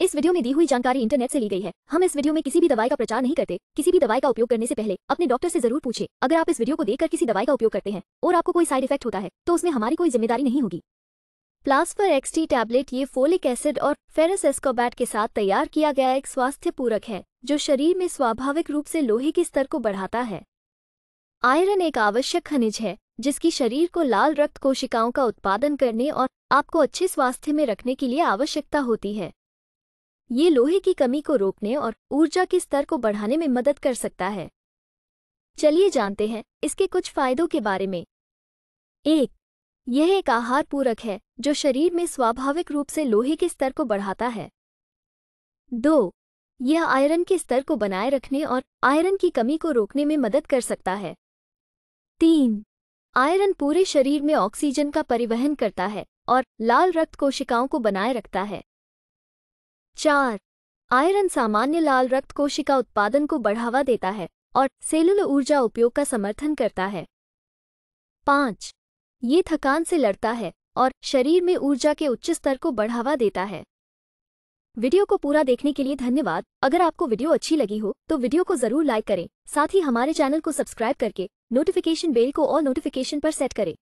इस वीडियो में दी हुई जानकारी इंटरनेट से ली गई है हम इस वीडियो में किसी भी दवाई का प्रचार नहीं करते किसी भी दवाई का उपयोग करने से पहले अपने डॉक्टर से जरूर पूछे अगर आप इस वीडियो को देखकर किसी दवाई का उपयोग करते हैं और आपको कोई साइड इफेक्ट होता है तो उसमें हमारी कोई जिम्मेदारी नहीं होगी प्लास्फर एक्सटी टैबलेट ये फोलिक एसिड और फेरस एस्कोबैट के साथ तैयार किया गया एक स्वास्थ्य पूरक है जो शरीर में स्वाभाविक रूप से लोहे के स्तर को बढ़ाता है आयरन एक आवश्यक खनिज है जिसकी शरीर को लाल रक्त कोशिकाओं का उत्पादन करने और आपको अच्छे स्वास्थ्य में रखने के लिए आवश्यकता होती है ये लोहे की कमी को रोकने और ऊर्जा के स्तर को बढ़ाने में मदद कर सकता है चलिए जानते हैं इसके कुछ फायदों के बारे में एक यह एक आहार पूरक है जो शरीर में स्वाभाविक रूप से लोहे के स्तर को बढ़ाता है दो यह आयरन के स्तर को बनाए रखने और आयरन की कमी को रोकने में मदद कर सकता है तीन आयरन पूरे शरीर में ऑक्सीजन का परिवहन करता है और लाल रक्त कोशिकाओं को बनाए रखता है चार आयरन सामान्य लाल रक्त कोशिका उत्पादन को बढ़ावा देता है और सेलुलर ऊर्जा उपयोग का समर्थन करता है पाँच ये थकान से लड़ता है और शरीर में ऊर्जा के उच्च स्तर को बढ़ावा देता है वीडियो को पूरा देखने के लिए धन्यवाद अगर आपको वीडियो अच्छी लगी हो तो वीडियो को जरूर लाइक करें साथ ही हमारे चैनल को सब्सक्राइब करके नोटिफिकेशन बेल को और नोटिफिकेशन पर सेट करें